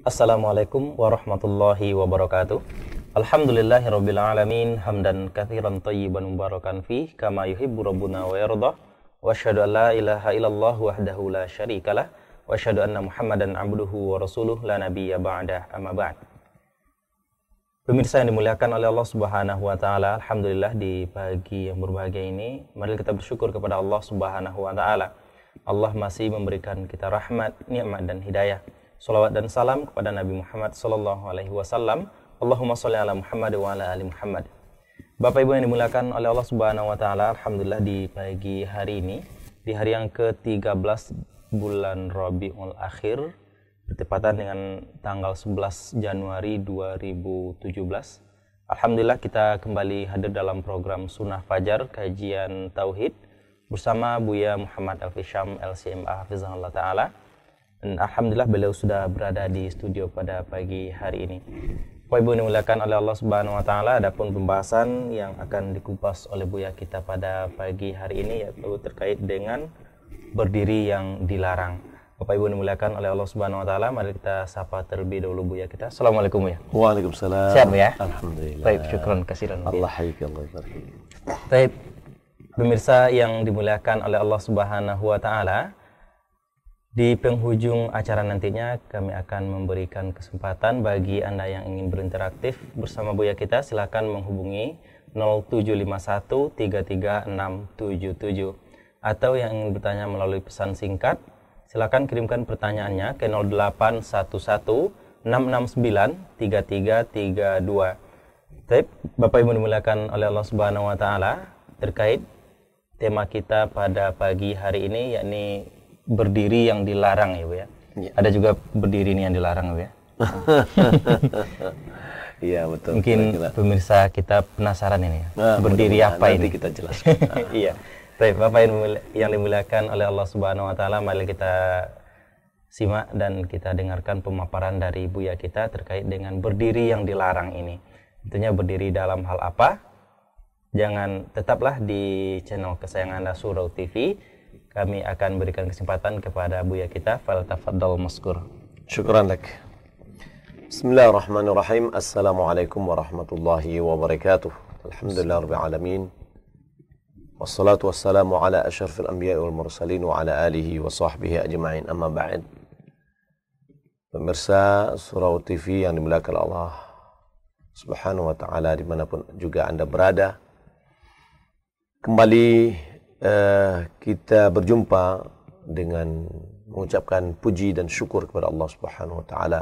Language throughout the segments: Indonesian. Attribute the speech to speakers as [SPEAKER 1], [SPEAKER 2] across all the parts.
[SPEAKER 1] Assalamualaikum warahmatullahi wabarakatuh. Alhamdulillahirabbil alamin hamdan katsiran tayyiban mubarakan fi kama yuhibbu rabbuna wa yarda wa asyhadu an la ilaha illallah wahdahu la syarikalah wa asyhadu anna muhammadan abduhu wa rasuluh la nabiyya ba'da amma ba'd. Pemirsa yang dimuliakan oleh Allah Subhanahu wa taala, alhamdulillah di pagi yang berbahagia ini mari kita bersyukur kepada Allah Subhanahu wa taala. Allah masih memberikan kita rahmat, nikmat dan hidayah. Salawat dan salam kepada Nabi Muhammad Sallallahu Alaihi Wasallam. Allahumma sholli ala Muhammad wa ala ali Muhammad. Bapak Ibu yang dimulakan oleh Allah Subhanahu Wa Taala, Alhamdulillah di pagi hari ini, di hari yang ke-13 bulan Rabiul Akhir, bertepatan dengan tanggal 11 Januari 2017. Alhamdulillah kita kembali hadir dalam program Sunnah Fajar, kajian Tauhid, bersama Buya Muhammad Al-Fisham LCMA Hafizahullah Ta'ala dan alhamdulillah beliau sudah berada di studio pada pagi hari ini. Bapak Ibu dimuliakan oleh Allah Subhanahu wa taala, adapun pembahasan yang akan dikupas oleh Buya kita pada pagi hari ini yaitu terkait dengan berdiri yang dilarang. Bapak Ibu dimuliakan oleh Allah Subhanahu wa taala, mari kita sapa terlebih dahulu Buya kita. Assalamualaikum
[SPEAKER 2] ya. Waalaikumsalam. Sehat ya? Alhamdulillah. Baik, syukron kasiran. Allah ya Allah
[SPEAKER 1] Baik. Pemirsa yang dimuliakan oleh Allah Subhanahu wa taala, di penghujung acara nantinya kami akan memberikan kesempatan bagi Anda yang ingin berinteraktif bersama Buya kita silakan menghubungi 0751 33677 atau yang ingin bertanya melalui pesan singkat silakan kirimkan pertanyaannya ke 0811 669 3332. Tapi Bapak Ibu dimuliakan oleh Allah Subhanahu wa taala terkait tema kita pada pagi hari ini yakni berdiri yang dilarang ya bu ya. ya. Ada juga berdiri ini yang dilarang ya, bu ya. Iya betul. Mungkin kira -kira. pemirsa kita penasaran ini ya. Nah, berdiri mudah apa ini? kita jelaskan. iya. Tapi Bapak yang dimuliakan oleh Allah Subhanahu wa taala, mari kita simak dan kita dengarkan pemaparan dari Buya kita terkait dengan berdiri yang dilarang ini. Tentunya berdiri dalam hal apa? Jangan tetaplah di channel kesayangan Anda Surau TV kami akan berikan kesempatan kepada buya kita. Faltafadhal maskur. Syukuran
[SPEAKER 2] lak. Bismillahirrahmanirrahim. Assalamualaikum warahmatullahi wabarakatuh. Alhamdulillah rabbil alamin. Wassalatu wassalamu ala asyarfil anbiya wal mursalin wa ala alihi wa sahbihi ajma'in amma ba'd. Pemirsa Surau TV yang dimulakan Allah Subhanahu wa taala dimanapun juga Anda berada. Kembali Kembali uh, kita berjumpa dengan mengucapkan puji dan syukur kepada Allah Subhanahu wa taala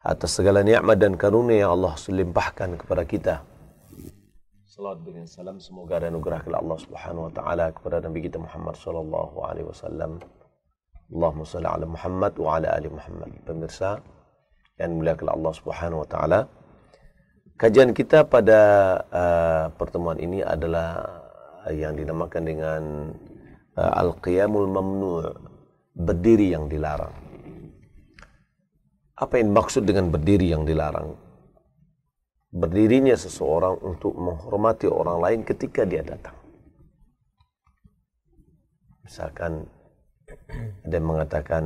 [SPEAKER 2] atas segala nikmat dan karunia yang Allah limpahkan kepada kita. Salat dengan salam semoga dan anugerah kepada Allah Subhanahu wa taala kepada Nabi kita Muhammad sallallahu alaihi wasallam. Allahumma salli ala Muhammad wa ala ali Muhammad. Pemirsa yang mulia kepada Allah Subhanahu wa taala. Kajian kita pada uh, pertemuan ini adalah yang dinamakan dengan uh, al-qiyamul mamnu' berdiri yang dilarang. Apa yang maksud dengan berdiri yang dilarang? Berdirinya seseorang untuk menghormati orang lain ketika dia datang. Misalkan ada yang mengatakan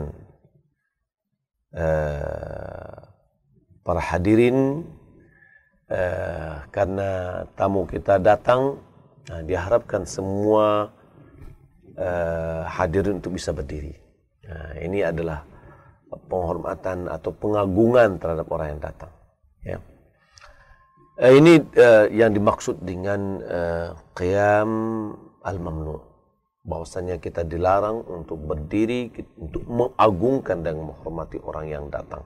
[SPEAKER 2] uh, para hadirin uh, karena tamu kita datang Nah, diharapkan semua uh, eh, hadirin untuk bisa berdiri. Nah, ini adalah penghormatan atau pengagungan terhadap orang yang datang. Ya. Uh, ini uh, yang dimaksud dengan uh, qiyam al-mamnu. Bahwasanya kita dilarang untuk berdiri, untuk mengagungkan dan menghormati orang yang datang.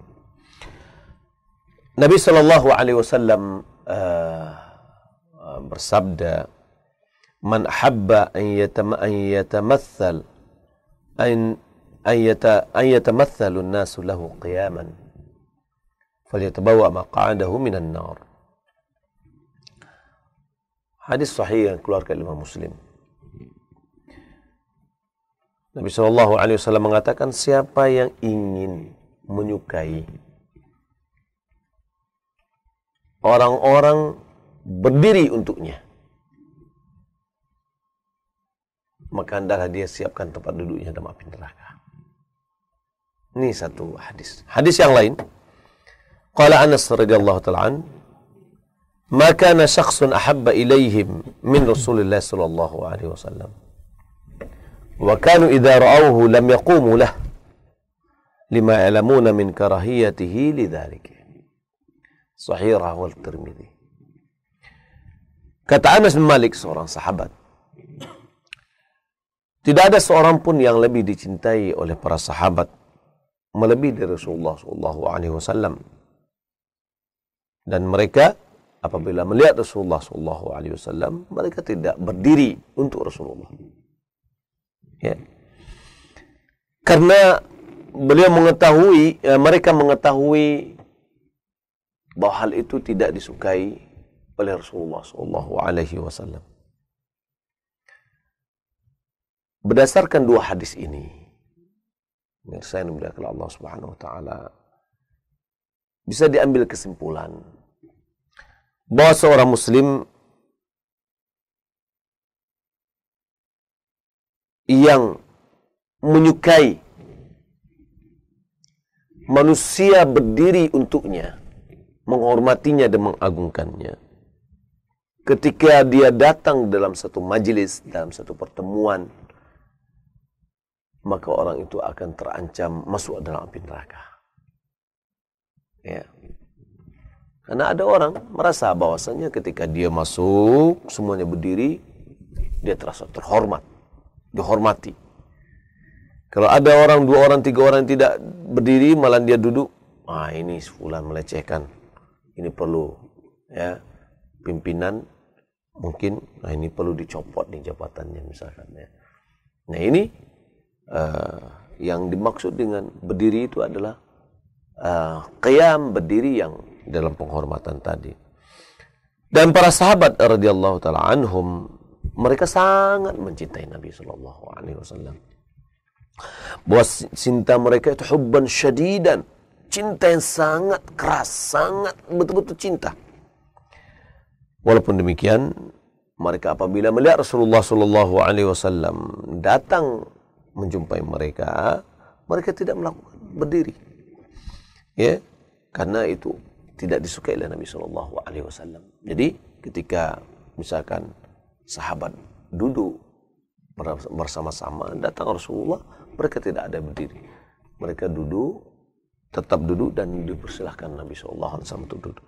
[SPEAKER 2] Nabi saw uh, bersabda, man habba an يتم an yatamathal an an يت an يتمثل an له lahu qiyaman falyatabawa maq'adahu النار. nar Hadis sahih yang Imam Muslim. Nabi Shallallahu Alaihi Wasallam mengatakan siapa yang ingin menyukai orang-orang berdiri untuknya maka hendaklah dia siapkan tempat duduknya dalam api neraka. Ini satu hadis. Hadis yang lain. Qala Anas radhiyallahu taala an Ma kana syakhsun ahabba ilaihim min Rasulillah sallallahu alaihi wasallam. Wa kanu idza ra'awhu lam yaqumu lah lima ya'lamuna min karahiyatihi lidzalik. Sahih rawahu Tirmizi. Kata Anas bin Malik seorang sahabat tidak ada seorang pun yang lebih dicintai oleh para sahabat melebihi dari Rasulullah Shallallahu Alaihi Wasallam. Dan mereka apabila melihat Rasulullah Shallallahu Alaihi Wasallam, mereka tidak berdiri untuk Rasulullah. Ya. Karena beliau mengetahui, ya, mereka mengetahui bahwa hal itu tidak disukai oleh Rasulullah Shallallahu Alaihi Wasallam. Berdasarkan dua hadis ini, Mirsa Allah Subhanahu wa taala, bisa diambil kesimpulan bahwa seorang muslim yang menyukai manusia berdiri untuknya, menghormatinya dan mengagungkannya. Ketika dia datang dalam satu majelis, dalam satu pertemuan, maka orang itu akan terancam masuk dalam api neraka. Ya. Karena ada orang merasa bahwasanya ketika dia masuk semuanya berdiri dia terasa terhormat, dihormati. Kalau ada orang, dua orang, tiga orang tidak berdiri malah dia duduk, ah ini fulan melecehkan. Ini perlu ya pimpinan mungkin nah ini perlu dicopot nih jabatannya misalkan ya. Nah ini Eh, yang dimaksud dengan berdiri itu adalah uh, qiyam berdiri yang dalam penghormatan tadi. Dan para sahabat radhiyallahu taala anhum mereka sangat mencintai Nabi sallallahu alaihi wasallam. Bahwa cinta mereka itu hubban syadidan, cinta yang sangat keras, sangat betul-betul cinta. Walaupun demikian, mereka apabila melihat Rasulullah sallallahu alaihi wasallam datang menjumpai mereka, mereka tidak melakukan berdiri. Ya, karena itu tidak disukai oleh Nabi Shallallahu Alaihi Wasallam. Jadi ketika misalkan sahabat duduk bersama-sama datang Rasulullah, mereka tidak ada berdiri. Mereka duduk, tetap duduk dan dipersilahkan Nabi Shallallahu Alaihi Wasallam untuk duduk.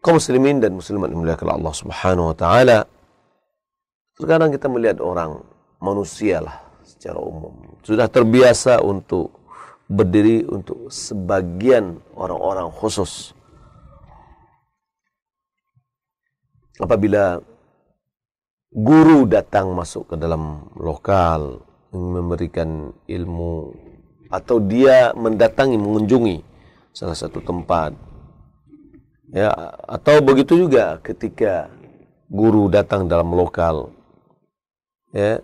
[SPEAKER 2] Kaum muslimin dan muslimat yang Allah Subhanahu Wa Taala sekarang kita melihat orang, lah secara umum. Sudah terbiasa untuk berdiri untuk sebagian orang-orang khusus. Apabila guru datang masuk ke dalam lokal, memberikan ilmu, atau dia mendatangi, mengunjungi salah satu tempat. Ya, atau begitu juga ketika guru datang dalam lokal, ya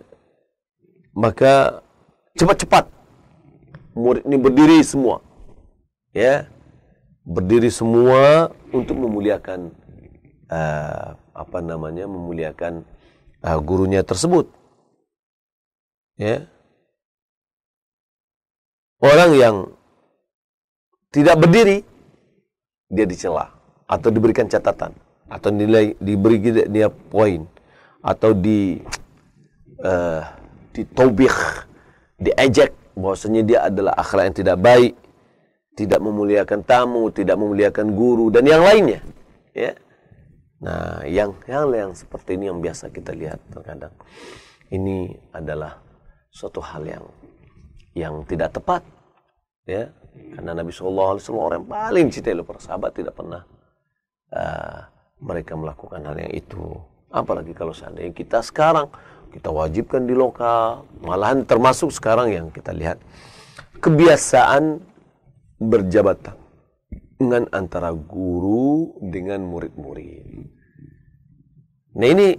[SPEAKER 2] maka cepat-cepat murid ini berdiri semua ya berdiri semua untuk memuliakan uh, apa namanya memuliakan uh, gurunya tersebut ya orang yang tidak berdiri dia dicela atau diberikan catatan atau nilai diberi dia poin atau di uh, eh, ditobik, diejek bahwasanya dia adalah akhlak yang tidak baik, tidak memuliakan tamu, tidak memuliakan guru dan yang lainnya. Ya. Nah, yang yang, yang seperti ini yang biasa kita lihat terkadang. Ini adalah suatu hal yang yang tidak tepat. Ya, karena Nabi Shallallahu Alaihi Wasallam orang yang paling cintai para sahabat tidak pernah uh, mereka melakukan hal yang itu. Apalagi kalau seandainya kita sekarang kita wajibkan di lokal malahan termasuk sekarang yang kita lihat kebiasaan berjabat dengan antara guru dengan murid-murid nah ini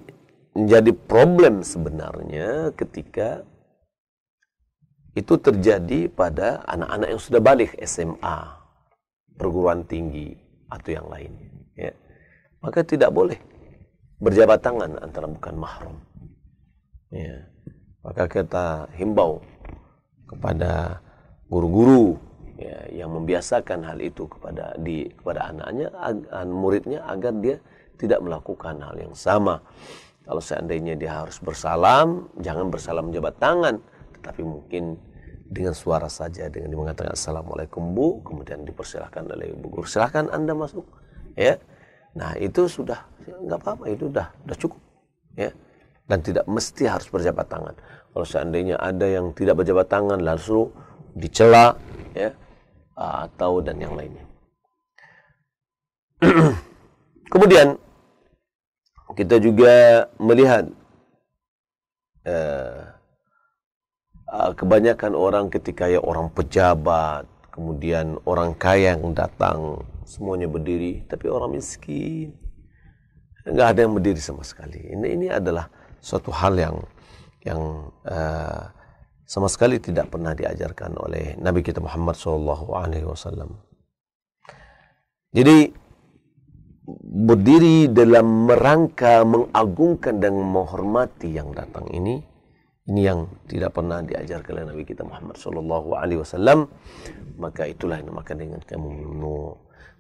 [SPEAKER 2] menjadi problem sebenarnya ketika itu terjadi pada anak-anak yang sudah balik SMA, perguruan tinggi atau yang lain. Ya. Maka tidak boleh berjabat tangan antara bukan mahram. Ya. Maka kita himbau kepada guru-guru ya, yang membiasakan hal itu kepada di kepada anaknya, ag, muridnya agar dia tidak melakukan hal yang sama. Kalau seandainya dia harus bersalam, jangan bersalam jabat tangan, tetapi mungkin dengan suara saja dengan mengatakan assalamualaikum bu kemudian dipersilahkan oleh ibu guru silahkan anda masuk ya nah itu sudah nggak apa-apa itu sudah sudah cukup ya dan tidak mesti harus berjabat tangan. Kalau seandainya ada yang tidak berjabat tangan, langsung dicela, ya, atau dan yang lainnya. Kemudian kita juga melihat eh, eh, kebanyakan orang ketika ya orang pejabat, kemudian orang kaya yang datang semuanya berdiri, tapi orang miskin nggak ada yang berdiri sama sekali. Ini ini adalah suatu hal yang yang uh, sama sekali tidak pernah diajarkan oleh Nabi kita Muhammad SAW. Jadi berdiri dalam merangka mengagungkan dan menghormati yang datang ini ini yang tidak pernah diajarkan oleh Nabi kita Muhammad sallallahu alaihi wasallam maka itulah yang dimakan dengan kamu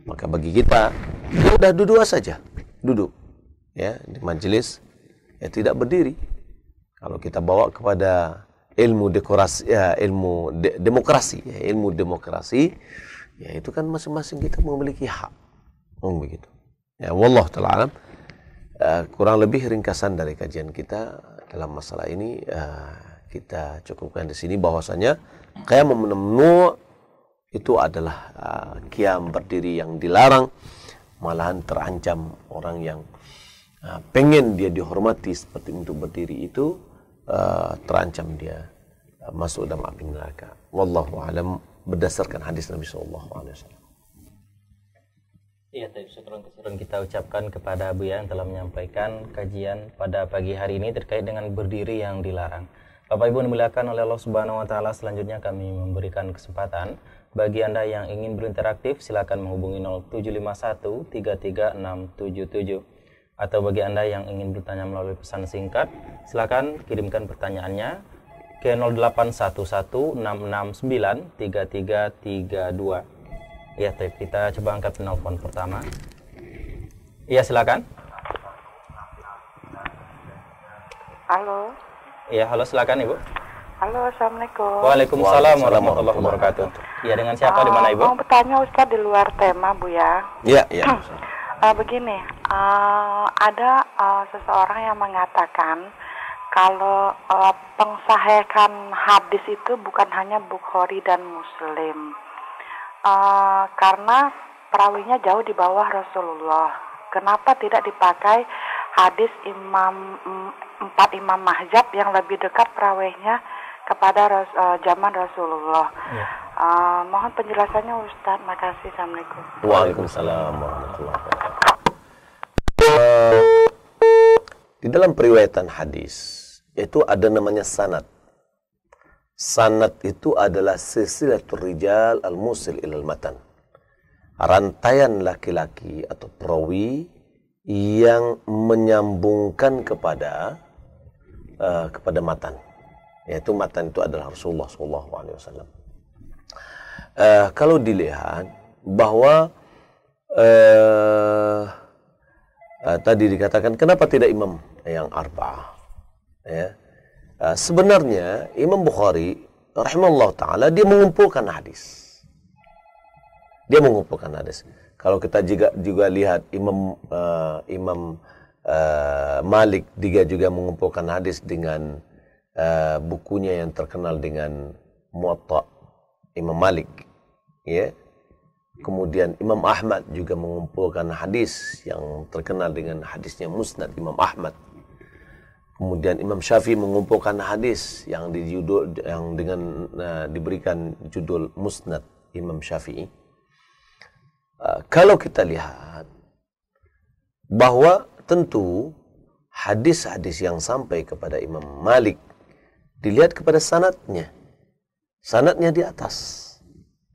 [SPEAKER 2] maka bagi kita sudah ya duduk saja duduk ya di majelis ya tidak berdiri. Kalau kita bawa kepada ilmu dekorasi ya, ilmu de demokrasi ya, ilmu demokrasi ya itu kan masing-masing kita memiliki hak oh begitu ya wallah alam uh, kurang lebih ringkasan dari kajian kita dalam masalah ini uh, kita cukupkan di sini bahwasanya kayak menemnu itu adalah uh, eh, kiam berdiri yang dilarang malahan terancam orang yang nah, pengen dia dihormati seperti untuk berdiri itu uh, terancam dia uh, masuk dalam api neraka wallahu alam berdasarkan hadis Nabi Sallallahu Alaihi Wasallam.
[SPEAKER 1] Iya, tapi kasih kesyukuran kita ucapkan kepada Buya yang telah menyampaikan kajian pada pagi hari ini terkait dengan berdiri yang dilarang. Bapak Ibu dimuliakan oleh Allah Subhanahu wa taala, selanjutnya kami memberikan kesempatan bagi Anda yang ingin berinteraktif silakan menghubungi 0751 33677 atau bagi Anda yang ingin bertanya melalui pesan singkat, silakan kirimkan pertanyaannya ke 08116693332. Ya, Tip, kita coba angkat penelpon pertama. Iya, silakan. Halo. Iya, halo silakan Ibu.
[SPEAKER 3] Halo, Assalamualaikum. Waalaikumsalam
[SPEAKER 1] warahmatullahi wabarakatuh. Iya, dengan siapa uh, di mana Ibu? Eh, mau
[SPEAKER 3] bertanya Ustaz di luar tema, Bu ya. Iya, iya. uh, begini, uh, ada uh, seseorang yang mengatakan kalau uh, hadis itu bukan hanya Bukhari dan Muslim uh, karena perawinya jauh di bawah Rasulullah kenapa tidak dipakai hadis imam mm, empat imam mahjab yang lebih dekat perawihnya kepada ras, uh, zaman Rasulullah ya. uh, mohon penjelasannya Ustaz. makasih Assalamualaikum
[SPEAKER 2] Waalaikumsalam warahmatullahi di dalam periwayatan hadis, itu ada namanya sanad sanad itu adalah silsilatul rijal al-musil ilal matan. Rantaian laki-laki atau perawi yang menyambungkan kepada uh, kepada matan. Yaitu matan itu adalah Rasulullah SAW. Uh, eh, kalau dilihat bahwa uh, uh, tadi dikatakan kenapa tidak imam yang arba ya uh, sebenarnya Imam Bukhari rahimallahu taala dia mengumpulkan hadis dia mengumpulkan hadis kalau kita juga juga lihat Imam uh, Imam uh, Malik juga juga mengumpulkan hadis dengan uh, bukunya yang terkenal dengan Muwatta Imam Malik ya yeah Kemudian Imam Ahmad juga mengumpulkan hadis yang terkenal dengan hadisnya Musnad Imam Ahmad. Kemudian Imam Syafi'i mengumpulkan hadis yang dijudul yang dengan uh, diberikan judul Musnad Imam Syafi'i. Uh, kalau kita lihat bahwa tentu hadis-hadis yang sampai kepada Imam Malik dilihat kepada sanatnya. Sanatnya di atas.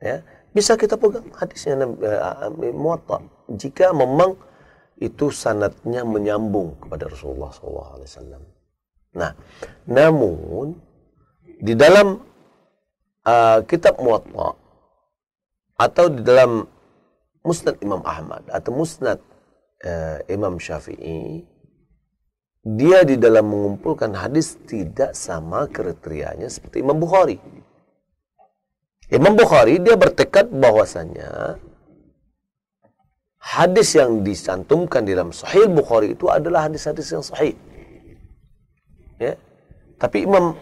[SPEAKER 2] Ya bisa kita pegang hadisnya Nabi eh, muatta jika memang itu sanatnya menyambung kepada Rasulullah SAW. Nah, namun di dalam uh, kitab Muatta atau di dalam Musnad Imam Ahmad atau Musnad uh, Imam Syafi'i, dia di dalam mengumpulkan hadis tidak sama kriterianya seperti Imam Bukhari. Imam Bukhari dia bertekad bahwasanya hadis yang dicantumkan di dalam Sahih Bukhari itu adalah hadis-hadis yang sahih. Ya. Tapi Imam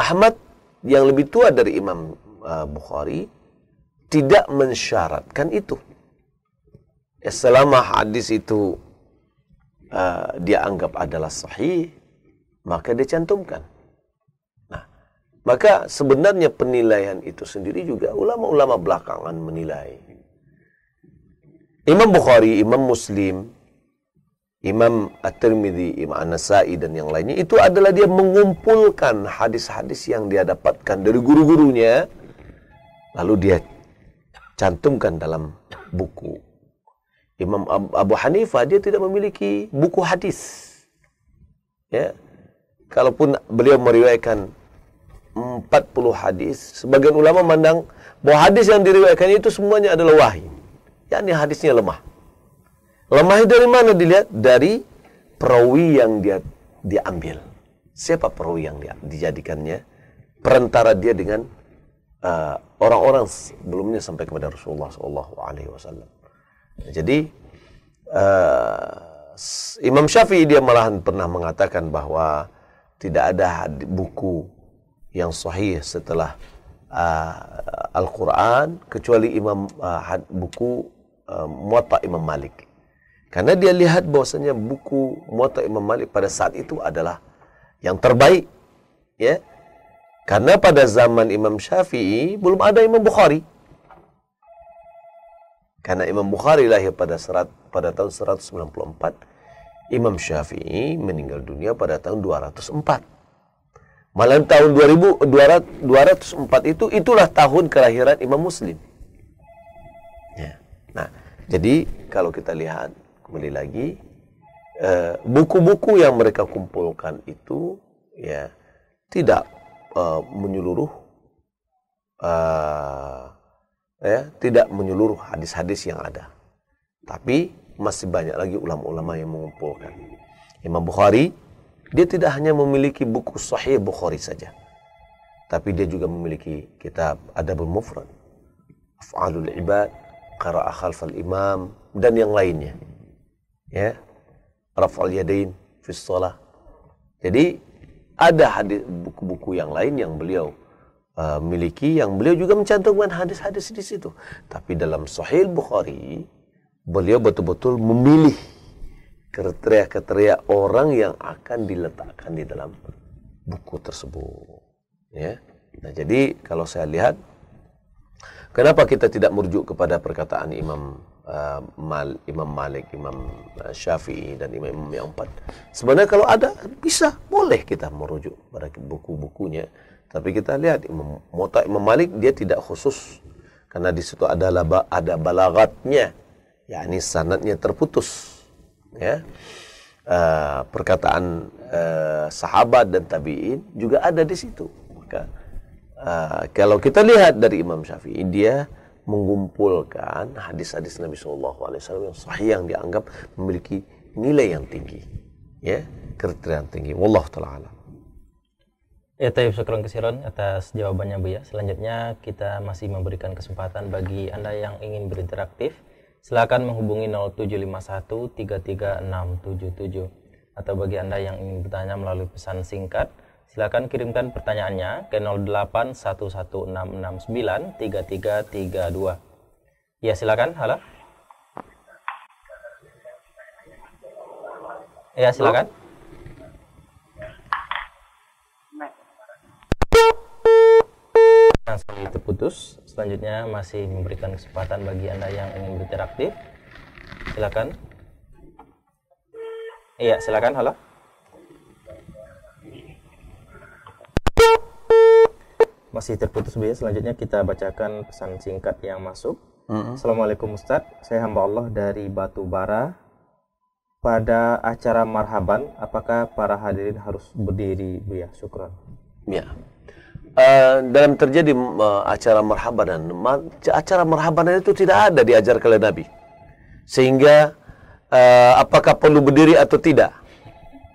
[SPEAKER 2] Ahmad yang lebih tua dari Imam e, Bukhari tidak mensyaratkan itu. Ya, selama hadis itu uh, dia anggap adalah sahih, maka dicantumkan. cantumkan. Maka sebenarnya penilaian itu sendiri juga ulama-ulama belakangan menilai. Imam Bukhari, Imam Muslim, Imam At-Tirmidzi, Imam An-Nasai dan yang lainnya itu adalah dia mengumpulkan hadis-hadis yang dia dapatkan dari guru-gurunya lalu dia cantumkan dalam buku. Imam Abu Hanifah dia tidak memiliki buku hadis. Ya. Kalaupun beliau meriwayatkan 40 hadis. Sebagian ulama memandang bahwa hadis yang diriwayatkan itu semuanya adalah wahyu. ini hadisnya lemah. Lemahnya dari mana dilihat? Dari perawi yang dia diambil. Siapa perawi yang dia, dijadikannya perantara dia dengan eh, orang-orang uh, sebelumnya sampai kepada Rasulullah Shallallahu Alaihi Jadi uh, Imam Syafi'i dia malahan pernah mengatakan bahwa tidak ada buku yang sahih setelah uh, Al-Quran kecuali Imam uh, buku uh, Muwatta Imam Malik. Karena dia lihat bahwasanya buku Muwatta Imam Malik pada saat itu adalah yang terbaik, ya. Karena pada zaman Imam Syafi'i belum ada Imam Bukhari. Karena Imam Bukhari lahir pada serat, pada tahun 194, Imam Syafi'i meninggal dunia pada tahun 204. Malam tahun 2204 itu itulah tahun kelahiran Imam Muslim. Ya. Nah, jadi kalau kita lihat kembali lagi eh, buku-buku eh, yang mereka kumpulkan itu ya tidak eh, menyeluruh eh, ya tidak menyeluruh hadis-hadis yang ada. Tapi masih banyak lagi ulama-ulama yang mengumpulkan. Imam Bukhari dia tidak hanya memiliki buku Sahih Bukhari saja, tapi dia juga memiliki kitab Adabul Mufrad, Af'alul Ibad, Qira'ah Khalfal Imam, dan yang lainnya. Ya, Raf'al Yadain, Fis Salah. Jadi ada buku-buku yang lain yang beliau uh, miliki, yang beliau juga mencantumkan hadis-hadis di situ. Tapi dalam Sahih Bukhari, beliau betul-betul memilih keteriak-keteriak orang yang akan diletakkan di dalam buku tersebut. Ya. Nah, jadi kalau saya lihat kenapa kita tidak merujuk kepada perkataan Imam uh, Mal, Imam Malik, Imam uh, Syafi'i dan Imam, Imam yang empat. Sebenarnya kalau ada bisa boleh kita merujuk pada buku-bukunya, tapi kita lihat Imam Mota, Imam Malik dia tidak khusus karena di situ ada laba, ada balagatnya, yakni sanatnya terputus ya uh, perkataan uh, sahabat dan tabiin juga ada di situ maka uh, kalau kita lihat dari Imam Syafi'i dia mengumpulkan hadis-hadis Nabi SAW yang sahih yang dianggap memiliki nilai yang tinggi ya kriteria yang tinggi wallahu taala alam
[SPEAKER 1] Ya, Tayyib Syukron Kesiron atas jawabannya Bu ya. Selanjutnya kita masih memberikan kesempatan bagi Anda yang ingin berinteraktif silakan menghubungi 0751 33677 atau bagi Anda yang ingin bertanya melalui pesan singkat silakan kirimkan pertanyaannya ke 08116693332 ya silakan halo ya silakan Nah, itu terputus. Selanjutnya masih memberikan kesempatan bagi Anda yang ingin berinteraktif. Silakan. Iya, silakan. Halo. Masih terputus Bu ya. Selanjutnya kita bacakan pesan singkat yang masuk. Mm -hmm. Assalamualaikum Ustad. saya hamba Allah dari Batubara. Pada acara marhaban, apakah para hadirin harus berdiri Bu ya? Syukran.
[SPEAKER 2] Ya, Uh, dalam terjadi uh, acara marhabanan, acara marhabanan itu tidak ada diajar oleh Nabi. Sehingga uh, apakah perlu berdiri atau tidak?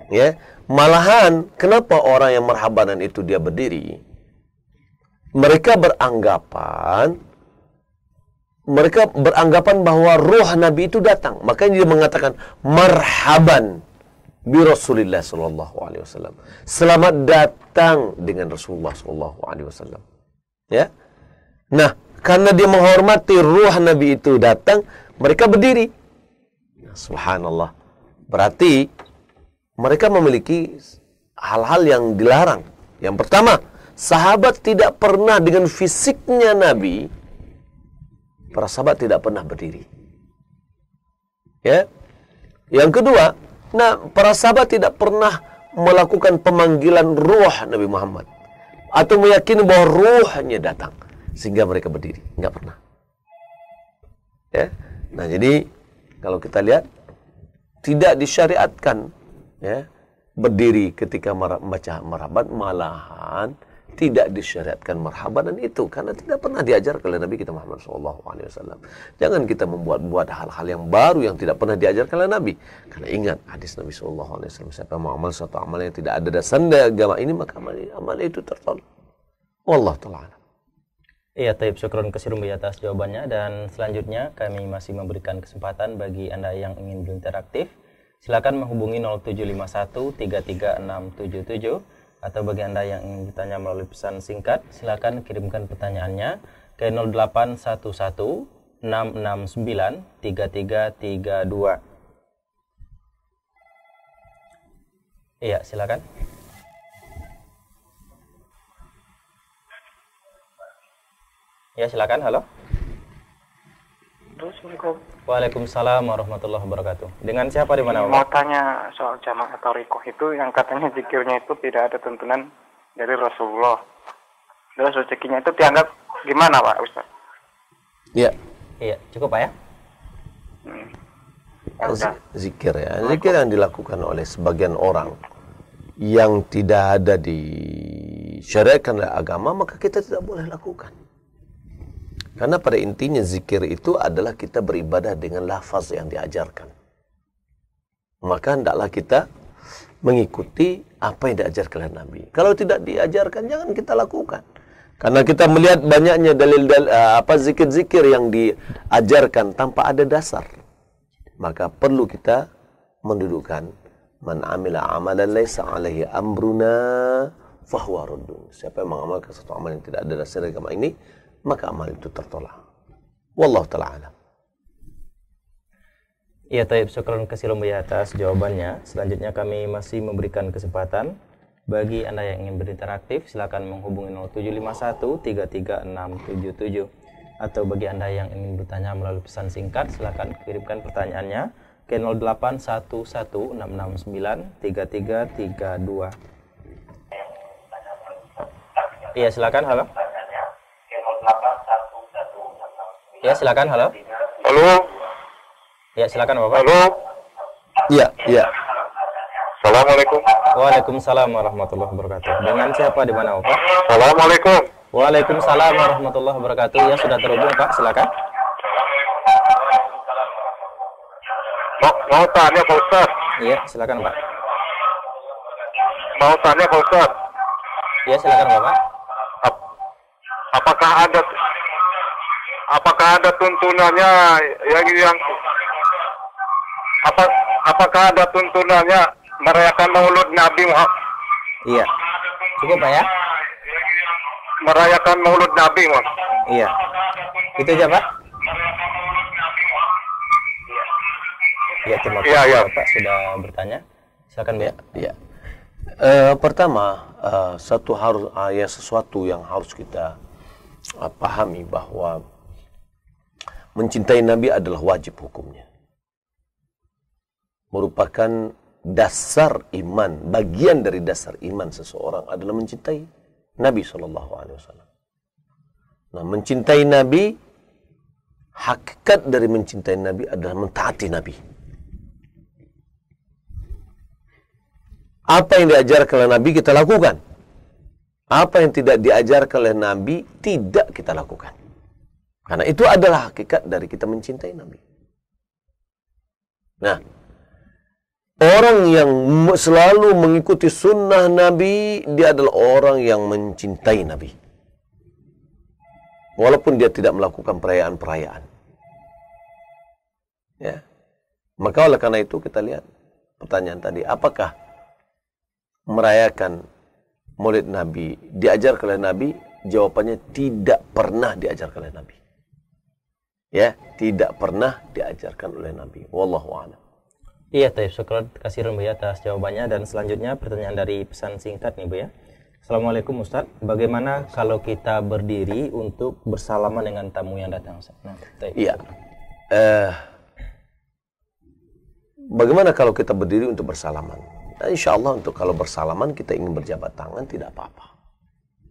[SPEAKER 2] Ya, malahan kenapa orang yang marhabanan itu dia berdiri? Mereka beranggapan mereka beranggapan bahwa roh Nabi itu datang. Makanya dia mengatakan marhaban bi Rasulillah sallallahu alaihi wasallam. Selamat datang dengan Rasulullah sallallahu alaihi wasallam. Ya. Nah, karena dia menghormati ruh Nabi itu datang, mereka berdiri. Nah, subhanallah. Berarti mereka memiliki hal-hal yang dilarang. Yang pertama, sahabat tidak pernah dengan fisiknya Nabi para sahabat tidak pernah berdiri. Ya. Yang kedua, Nah, para sahabat tidak pernah melakukan pemanggilan ruh Nabi Muhammad atau meyakini bahwa ruhnya datang sehingga mereka berdiri, Enggak pernah. Ya. Nah, jadi kalau kita lihat tidak disyariatkan ya berdiri ketika membaca marabat malahan tidak disyariatkan marhaban itu karena tidak pernah diajar oleh Nabi kita Muhammad SAW. Jangan kita membuat-buat hal-hal yang baru yang tidak pernah diajar oleh Nabi. Karena ingat hadis Nabi SAW, siapa mau amal suatu amal yang tidak ada dasar agama ini maka amal, amal itu tertolak. Allah taala.
[SPEAKER 1] Iya, Taib Syukron Kesirumbi atas jawabannya dan selanjutnya kami masih memberikan kesempatan bagi Anda yang ingin berinteraktif. Silakan menghubungi 0751 33677 atau bagi Anda yang ingin ditanya melalui pesan singkat, silakan kirimkan pertanyaannya ke 0811 669 3332. Iya, silakan. Ya, silakan. Halo. Assalamualaikum. Waalaikumsalam warahmatullahi wabarakatuh. Dengan siapa di mana? Mau
[SPEAKER 3] tanya soal jamaah Riko itu yang katanya zikirnya itu tidak ada tuntunan
[SPEAKER 1] dari Rasulullah. Terus rezekinya itu dianggap gimana Pak Ustaz? Iya. Iya, cukup Pak ya? Hmm.
[SPEAKER 2] ya zikir ya. Zikir yang dilakukan oleh sebagian orang yang tidak ada di syariatkan oleh agama maka kita tidak boleh lakukan. Karena pada intinya zikir itu adalah kita beribadah dengan lafaz yang diajarkan. Maka hendaklah kita mengikuti apa yang diajarkan oleh Nabi. Kalau tidak diajarkan jangan kita lakukan. Karena kita melihat banyaknya dalil-dalil eh, apa zikir-zikir yang diajarkan tanpa ada dasar. Maka perlu kita mendudukkan man amila amalan laisa alaihi amruna fahuwa ruddun. Siapa yang mengamalkan satu amalan yang tidak ada dasar dari agama ini, maka amal itu tertolak. Wallahu taala alam.
[SPEAKER 1] Ya, Taib kasih lomba ya atas jawabannya. Selanjutnya kami masih memberikan kesempatan bagi Anda yang ingin berinteraktif, silakan menghubungi 0751 33677 atau bagi Anda yang ingin bertanya melalui pesan singkat, silakan kirimkan pertanyaannya ke 08116693332. Iya, silakan. Halo. Ya, silakan. Halo. Halo. Ya, silakan Bapak. Halo. Iya, iya. Assalamualaikum. Waalaikumsalam warahmatullahi wabarakatuh. Dengan siapa di mana, bapak Assalamualaikum. Waalaikumsalam warahmatullahi wabarakatuh. Ya, sudah terhubung, Pak. Silakan. pak mau tanya Pak Ustaz. Iya, silakan, Pak. Mau tanya Pak Ustaz. Iya, silakan, Bapak. Apakah ada apakah ada tuntunannya yang yang apa
[SPEAKER 4] apakah ada tuntunannya merayakan Maulud Nabi Muhammad?
[SPEAKER 1] Iya. Cukup Pak ya? Merayakan Maulud Nabi Muhammad. Iya. Itu aja Pak. Ya, terima kasih ya, ya. Pak sudah bertanya.
[SPEAKER 2] Silakan Pak. Ya. ya. pertama, uh, satu harus eh, ya sesuatu yang harus kita uh, pahami bahwa mencintai Nabi adalah wajib hukumnya. Merupakan dasar iman, bagian dari dasar iman seseorang adalah mencintai Nabi Shallallahu Alaihi Wasallam. Nah, mencintai Nabi, hakikat dari mencintai Nabi adalah mentaati Nabi. Apa yang diajarkan oleh Nabi kita lakukan. Apa yang tidak diajarkan oleh Nabi tidak kita lakukan. Karena itu adalah hakikat dari kita mencintai Nabi. Nah, orang yang selalu mengikuti sunnah Nabi, dia adalah orang yang mencintai Nabi. Walaupun dia tidak melakukan perayaan-perayaan. Ya. Maka oleh karena itu kita lihat pertanyaan tadi, apakah merayakan Maulid Nabi diajar oleh Nabi? Jawabannya tidak pernah diajar oleh Nabi. Ya, tidak pernah diajarkan oleh Nabi. Wallahu a'lam.
[SPEAKER 1] Iya, Taib sekali kasih Bu ya atas jawabannya dan selanjutnya pertanyaan dari pesan singkat nih Bu ya. Assalamualaikum Ustaz, bagaimana kalau kita berdiri untuk bersalaman dengan tamu yang datang? Nah, iya.
[SPEAKER 2] Eh, bagaimana kalau kita berdiri untuk bersalaman? Dan nah, insya Allah untuk kalau bersalaman kita ingin berjabat tangan tidak apa-apa.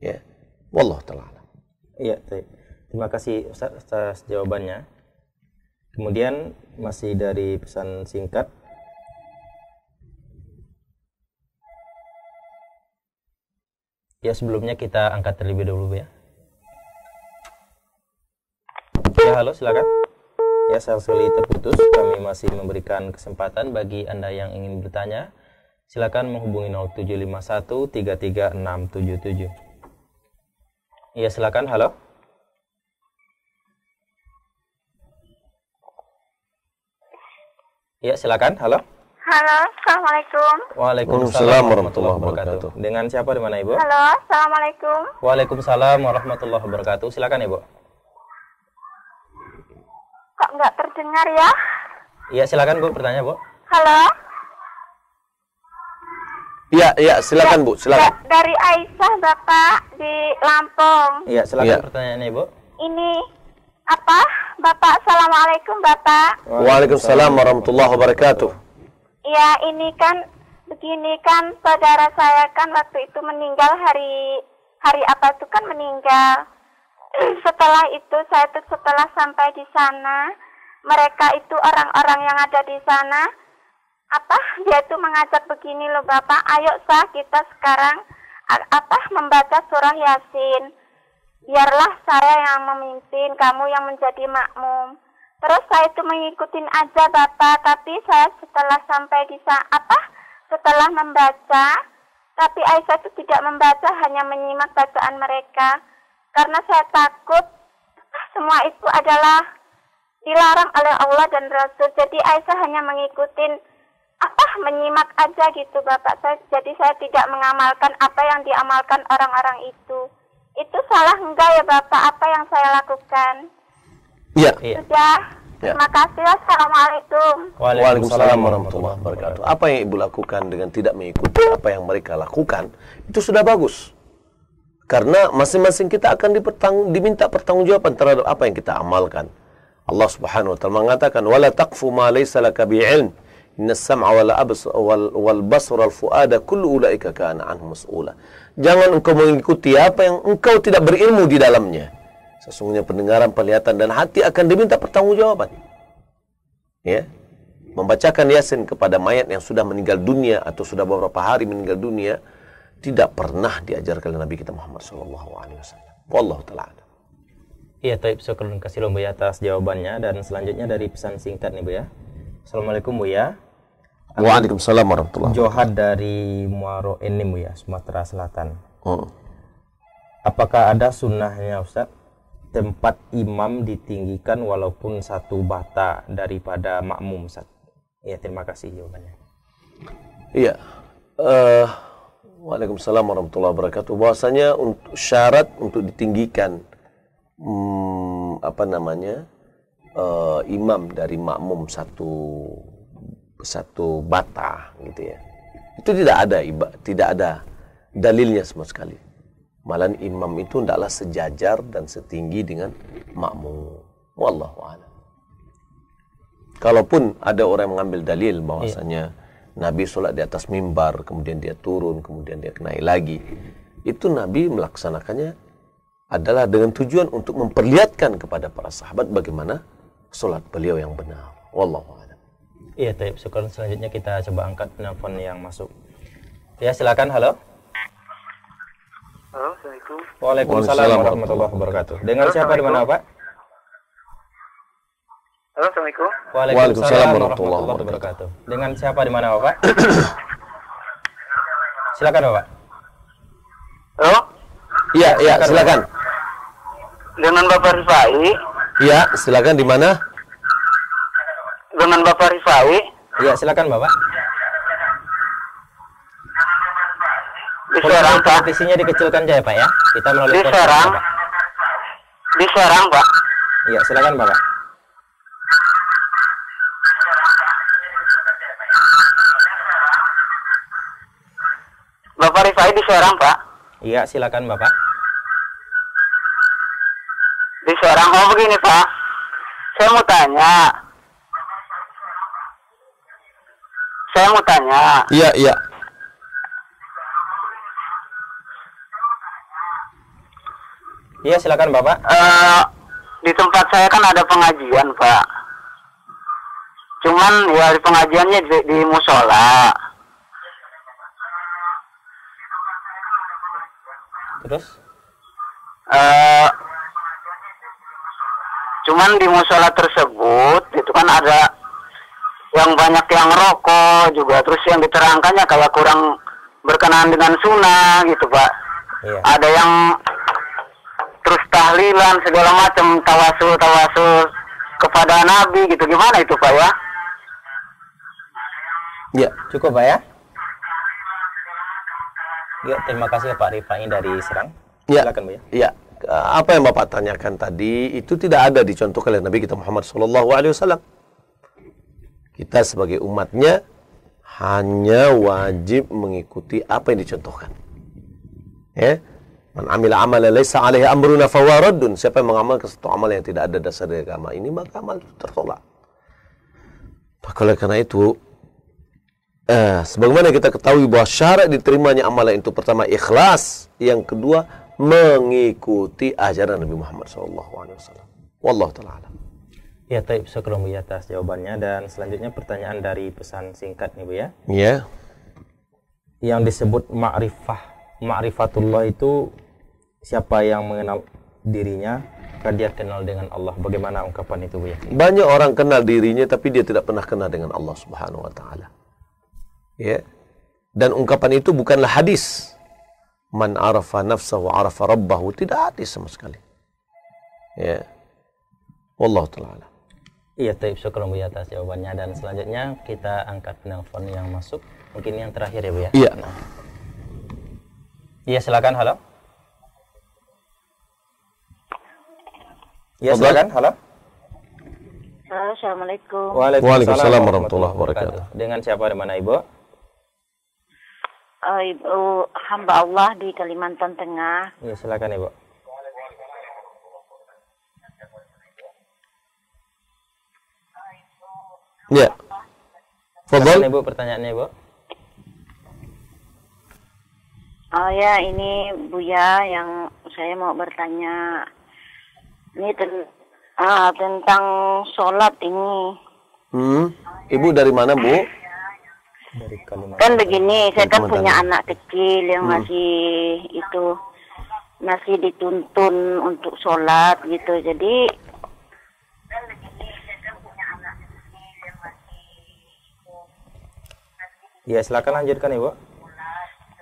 [SPEAKER 2] Ya, wallah telah.
[SPEAKER 1] Iya, terima kasih Ustaz atas jawabannya. Kemudian masih dari pesan singkat Ya sebelumnya kita angkat terlebih dahulu ya. Ya halo silakan. Ya sekali terputus kami masih memberikan kesempatan bagi Anda yang ingin bertanya silakan menghubungi 0751 33677. Iya, silakan. Halo. Iya, silakan. Halo.
[SPEAKER 3] Halo, Assalamualaikum.
[SPEAKER 1] Waalaikumsalam warahmatullahi wabarakatuh. Dengan siapa di mana, Ibu? Halo,
[SPEAKER 3] Assalamualaikum.
[SPEAKER 1] Waalaikumsalam warahmatullahi wabarakatuh. Silakan, Ibu.
[SPEAKER 3] Kok nggak terdengar ya?
[SPEAKER 1] Iya, silakan Bu bertanya, Bu.
[SPEAKER 3] Halo.
[SPEAKER 1] Iya, iya, silakan ya, Bu, silakan.
[SPEAKER 3] Dari Aisyah Bapak di Lampung. Iya,
[SPEAKER 1] silakan ya. pertanyaannya Ibu.
[SPEAKER 3] Ini apa? Bapak, Assalamualaikum Bapak.
[SPEAKER 2] Waalaikumsalam warahmatullahi wabarakatuh.
[SPEAKER 3] Iya, ini kan begini kan saudara saya kan waktu itu meninggal hari hari apa tuh kan meninggal. Setelah itu saya tuh setelah sampai di sana, mereka itu orang-orang yang ada di sana apa dia tuh mengajak begini loh Bapak, ayo sah kita sekarang apa membaca surah Yasin. Biarlah saya yang memimpin, kamu yang menjadi makmum. Terus saya itu mengikutin aja Bapak, tapi saya setelah sampai di apa setelah membaca, tapi Aisyah itu tidak membaca, hanya menyimak bacaan mereka. Karena saya takut semua itu adalah dilarang oleh Allah dan Rasul. Jadi Aisyah hanya mengikutin apa menyimak aja gitu bapak saya jadi saya tidak mengamalkan apa yang diamalkan orang-orang itu itu salah enggak ya bapak apa yang saya lakukan
[SPEAKER 2] ya. iya sudah ya. terima
[SPEAKER 3] kasih assalamualaikum
[SPEAKER 2] waalaikumsalam warahmatullahi wabarakatuh apa yang ibu lakukan dengan tidak mengikuti apa yang mereka lakukan itu sudah bagus karena masing-masing kita akan dipertang, diminta pertanggungjawaban terhadap apa yang kita amalkan Allah Subhanahu wa taala mengatakan wala taqfu ma laysa laka bi'ilm Innas sam'a wal wal, wal basra wal fuada kullu Jangan engkau mengikuti apa yang engkau tidak berilmu di dalamnya. Sesungguhnya pendengaran, penglihatan dan hati akan diminta pertanggungjawaban. Ya. Membacakan Yasin kepada mayat yang sudah meninggal dunia atau sudah beberapa hari meninggal dunia tidak pernah diajarkan oleh Nabi kita Muhammad sallallahu alaihi wasallam. Wallahu taala.
[SPEAKER 1] Iya, taib syukur kasih lomba atas jawabannya dan selanjutnya dari pesan singkat nih Bu ya. Assalamualaikum Bu ya.
[SPEAKER 2] Waalaikumsalam warahmatullahi Johad
[SPEAKER 1] dari Muaro ini Bu ya, Sumatera Selatan. Hmm. Apakah ada sunnahnya Ustaz? Tempat imam ditinggikan walaupun satu bata daripada makmum Ustaz. Ya, terima
[SPEAKER 2] kasih jawabannya. Iya. Uh, Waalaikumsalam warahmatullahi wabarakatuh. Bahwasanya untuk syarat untuk ditinggikan hmm, apa namanya? uh, imam dari makmum satu satu bata gitu ya itu tidak ada iba, tidak ada dalilnya sama sekali malan imam itu tidaklah sejajar dan setinggi dengan makmum wallahu a'lam kalaupun ada orang yang mengambil dalil bahwasanya iya. Nabi sholat di atas mimbar kemudian dia turun kemudian dia naik lagi itu Nabi melaksanakannya adalah dengan tujuan untuk memperlihatkan kepada para sahabat bagaimana sholat beliau yang benar. Wallahu a'lam.
[SPEAKER 1] Iya, Taib. Syukur selanjutnya kita coba angkat telepon yang masuk. Ya, silakan. Halo.
[SPEAKER 4] Halo, Assalamualaikum.
[SPEAKER 1] Waalaikumsalam warahmatullahi wabarakatuh. Dengan siapa di mana, Pak? Halo, Assalamualaikum. Waalaikumsalam warahmatullahi wabarakatuh. Dengan siapa di mana, Pak? silakan, Pak. Halo? Iya, iya, silakan. Dengan Bapak Rifai.
[SPEAKER 2] Iya, silakan di mana?
[SPEAKER 1] Dengan Bapak Rifai. Iya, silakan Bapak. Di Serang, Pak. Politisinya dikecilkan aja ya, Pak ya. Kita melalui Di Serang. Di Serang, Pak. Iya, silakan Bapak.
[SPEAKER 4] Bapak Rifai di Serang, Pak.
[SPEAKER 1] Iya, silakan Bapak
[SPEAKER 4] jadi seorang oh begini pak saya mau tanya saya mau tanya
[SPEAKER 1] iya iya Iya silakan bapak. Uh, di
[SPEAKER 4] tempat saya kan ada pengajian pak. Cuman ya pengajiannya di, di musola. Terus? Uh, Cuman di musola tersebut itu kan ada yang banyak yang rokok juga, terus yang diterangkannya kalau kurang berkenaan dengan sunnah gitu pak. Iya. Ada yang terus tahlilan segala macam tawasul
[SPEAKER 1] tawasul kepada Nabi gitu gimana itu pak ya?
[SPEAKER 2] Ya cukup pak ya.
[SPEAKER 1] Ya terima kasih Pak Rifai dari Serang.
[SPEAKER 2] Ya. Silakan pak ya. Iya. Eh, apa yang Bapak tanyakan tadi itu tidak ada dicontohkan oleh Nabi kita Muhammad Shallallahu Alaihi Wasallam. Kita sebagai umatnya hanya wajib mengikuti apa yang dicontohkan. Ya, man amal yang laisa alaihi amruna fawaradun. Siapa yang mengamalkan satu amal yang tidak ada dasar dari agama ini maka amal itu tertolak. Maka oleh karena itu eh, sebagaimana kita ketahui bahwa syarat diterimanya amalan itu pertama ikhlas, yang kedua mengikuti ajaran Nabi Muhammad SAW. Wallahu taala.
[SPEAKER 1] Ya, taib sekelum Bu atas jawabannya dan selanjutnya pertanyaan dari pesan singkat nih Bu ya. Iya. Yang disebut ma'rifah, ma'rifatullah itu siapa yang mengenal dirinya kan dia kenal dengan Allah.
[SPEAKER 2] Bagaimana ungkapan itu, Bu ya? Banyak orang kenal dirinya tapi dia tidak pernah kenal dengan Allah Subhanahu wa taala. Ya. Dan ungkapan itu bukanlah hadis man arafa nafsahu arafa rabbahu tidak ada sama sekali ya wallahu taala
[SPEAKER 1] Iya, Taib Syukur Bu ya, atas jawabannya dan selanjutnya kita angkat penelpon yang masuk. Mungkin yang terakhir ya Bu ya. Iya. Iya, silakan halo. Iya, silakan halo.
[SPEAKER 4] Halo, Assalamualaikum. Waalaikumsalam,
[SPEAKER 1] Waalaikumsalam warahmatullahi wabarakatuh. Dengan siapa di mana Ibu?
[SPEAKER 4] uh, ibu hamba Allah di Kalimantan Tengah.
[SPEAKER 1] Ya, silakan ibu. Ya. Fadol. Ibu pertanyaannya ibu.
[SPEAKER 4] Oh ya, ini Buya yang saya mau bertanya. Ini ten ah, tentang sholat ini.
[SPEAKER 2] Hmm. Ibu dari mana bu? Kan
[SPEAKER 4] begini, saya kan punya anak kecil yang hmm. masih itu masih dituntun untuk sholat gitu. Jadi kan kan
[SPEAKER 1] Ya silakan lanjutkan ibu.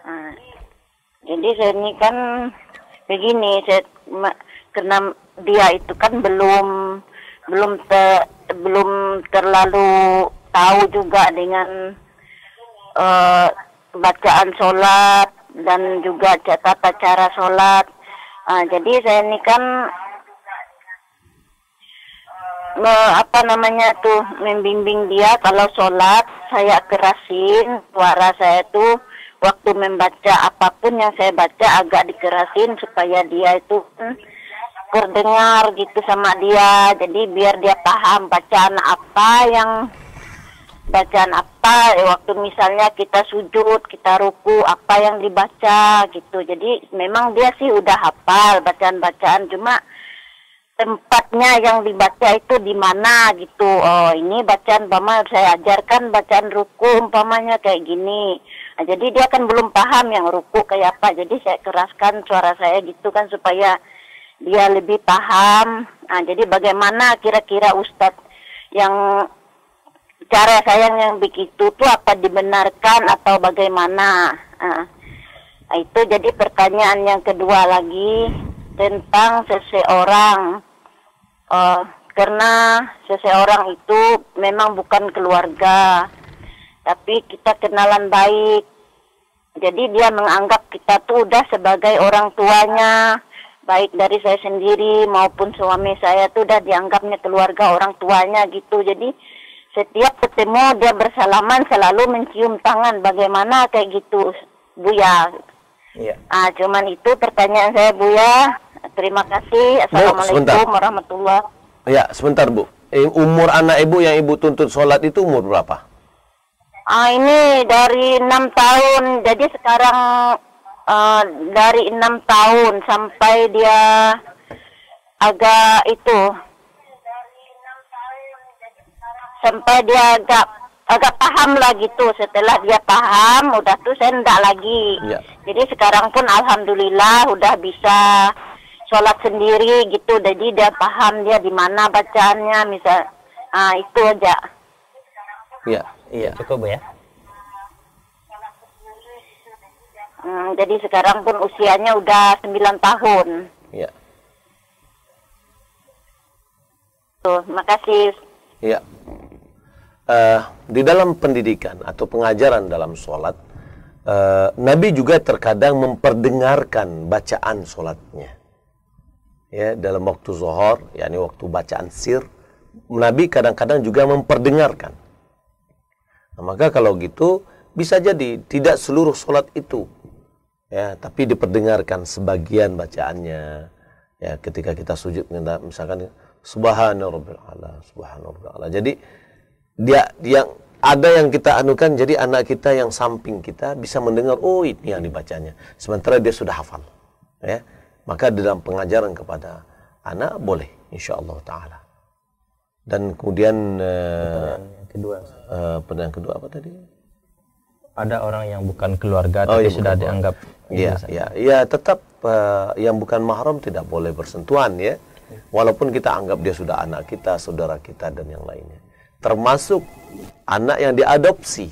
[SPEAKER 1] Hmm. jadi saya
[SPEAKER 4] ini kan begini, saya karena dia itu kan belum belum te, belum terlalu tahu juga dengan uh, bacaan sholat dan juga tata cara sholat. Uh, jadi saya ini kan uh, apa namanya tuh membimbing dia kalau sholat saya kerasin suara saya tuh waktu membaca apapun yang saya baca agak dikerasin supaya dia itu hmm, terdengar gitu sama dia jadi biar dia paham bacaan apa yang bacaan apa eh, waktu misalnya kita sujud kita ruku apa yang dibaca gitu jadi memang dia sih udah hafal bacaan-bacaan cuma tempatnya yang dibaca itu di mana gitu oh ini bacaan umpama saya ajarkan bacaan ruku umpamanya kayak gini nah, jadi dia kan belum paham yang ruku kayak apa jadi saya keraskan suara saya gitu kan supaya dia lebih paham nah jadi bagaimana kira-kira Ustadz yang cara sayang yang begitu tuh apa dibenarkan atau bagaimana? Ah. Nah, itu jadi pertanyaan yang kedua lagi tentang seseorang. Uh, karena seseorang itu memang bukan keluarga, tapi kita kenalan baik. Jadi dia menganggap kita tuh udah sebagai orang tuanya, baik dari saya sendiri maupun suami saya tuh udah dianggapnya keluarga orang tuanya gitu. Jadi setiap ketemu dia bersalaman selalu mencium tangan bagaimana kayak gitu Buya ya Ah, cuman itu pertanyaan saya Buya. Terima kasih. Assalamualaikum bu, warahmatullahi.
[SPEAKER 2] Ya, sebentar Bu. Eh, umur anak Ibu yang Ibu tuntut sholat itu umur berapa?
[SPEAKER 4] Ah, ini dari enam tahun. Jadi sekarang uh, dari enam tahun sampai dia agak itu sampai dia agak agak paham lah gitu setelah dia paham udah tuh saya enggak lagi ya. jadi sekarang pun alhamdulillah udah bisa sholat sendiri gitu jadi dia paham dia di mana bacaannya misal ah itu aja
[SPEAKER 1] ya iya cukup ya
[SPEAKER 4] hmm, jadi sekarang pun usianya udah 9 tahun ya tuh makasih
[SPEAKER 2] ya uh, di dalam pendidikan atau pengajaran dalam sholat, uh, Nabi juga terkadang memperdengarkan bacaan sholatnya. Ya, dalam waktu zuhur, yakni waktu bacaan sir, Nabi kadang-kadang juga memperdengarkan. Nah, maka kalau gitu bisa jadi tidak seluruh sholat itu, ya, tapi diperdengarkan sebagian bacaannya. Ya, ketika kita sujud misalkan Subhanallah, Subhanallah. Jadi dia yang ada yang kita anukan jadi anak kita yang samping kita bisa mendengar oh ini yang dibacanya sementara dia sudah hafal ya maka dalam pengajaran kepada anak boleh insya Allah taala dan kemudian eh, kedua uh, pertanyaan kedua apa tadi ada orang yang bukan keluarga oh, tapi iya, sudah dianggap ya iya ya tetap eh, yang bukan mahram tidak boleh bersentuhan ya walaupun kita anggap dia sudah anak kita saudara kita dan yang lainnya termasuk anak yang diadopsi.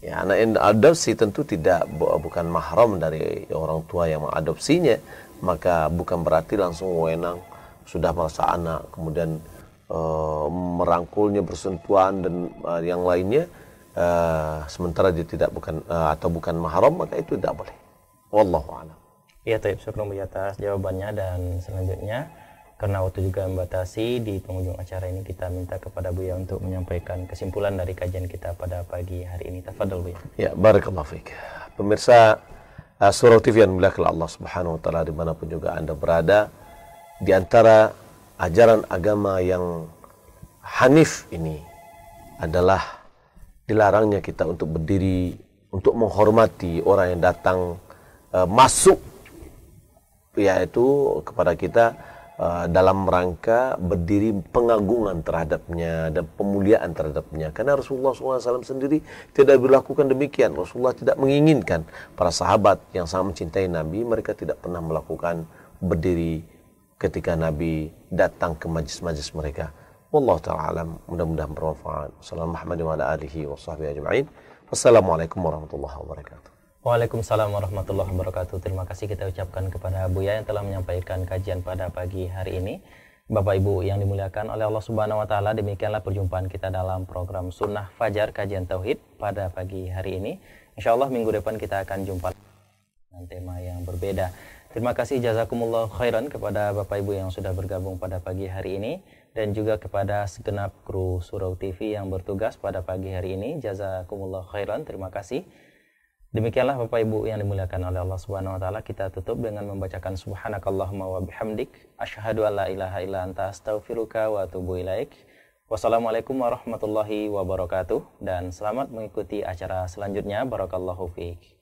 [SPEAKER 2] Ya, anak yang diadopsi tentu tidak bukan mahram dari orang tua yang mengadopsinya, maka bukan berarti langsung wewenang sudah merasa anak kemudian e, merangkulnya bersentuhan dan e, yang lainnya e, sementara dia tidak bukan e, atau bukan mahram maka itu tidak boleh. Wallahu a'lam.
[SPEAKER 1] Iya, terima kasih atas jawabannya dan selanjutnya karena waktu juga membatasi, di penghujung acara ini kita minta kepada Buya untuk menyampaikan kesimpulan dari kajian kita pada pagi hari ini. Tafadhol Buya.
[SPEAKER 2] Ya, barakallahu fiik. Pemirsa uh, Surau TV yang dimuliakan Allah Subhanahu wa taala dimanapun juga Anda berada, di antara ajaran agama yang hanif ini adalah dilarangnya kita untuk berdiri untuk menghormati orang yang datang uh, masuk yaitu kepada kita uh, dalam rangka berdiri pengagungan terhadapnya dan pemuliaan terhadapnya. Karena Rasulullah SAW sendiri tidak berlakukan demikian. Rasulullah tidak menginginkan para sahabat yang sangat mencintai Nabi, mereka tidak pernah melakukan berdiri ketika Nabi datang ke majlis-majlis mereka. Wallahu ta'ala alam, mudah-mudahan bermanfaat. Assalamualaikum warahmatullahi wabarakatuh.
[SPEAKER 1] Waalaikumsalam warahmatullahi wabarakatuh. Terima kasih kita ucapkan kepada Buya yang telah menyampaikan kajian pada pagi hari ini. Bapak Ibu yang dimuliakan oleh Allah Subhanahu wa taala, demikianlah perjumpaan kita dalam program Sunnah Fajar Kajian Tauhid pada pagi hari ini. Insya Allah minggu depan kita akan jumpa dengan tema yang berbeda. Terima kasih jazakumullah khairan kepada Bapak Ibu yang sudah bergabung pada pagi hari ini dan juga kepada segenap kru Surau TV yang bertugas pada pagi hari ini. Jazakumullah khairan. Terima kasih. Demikianlah Bapak Ibu yang dimuliakan oleh Allah Subhanahu wa taala, kita tutup dengan membacakan subhanakallahumma wa bihamdik asyhadu an la ilaha illa anta astaghfiruka wa atubu ilaik. Wassalamualaikum warahmatullahi wabarakatuh dan selamat mengikuti acara selanjutnya. Barakallahu fiik.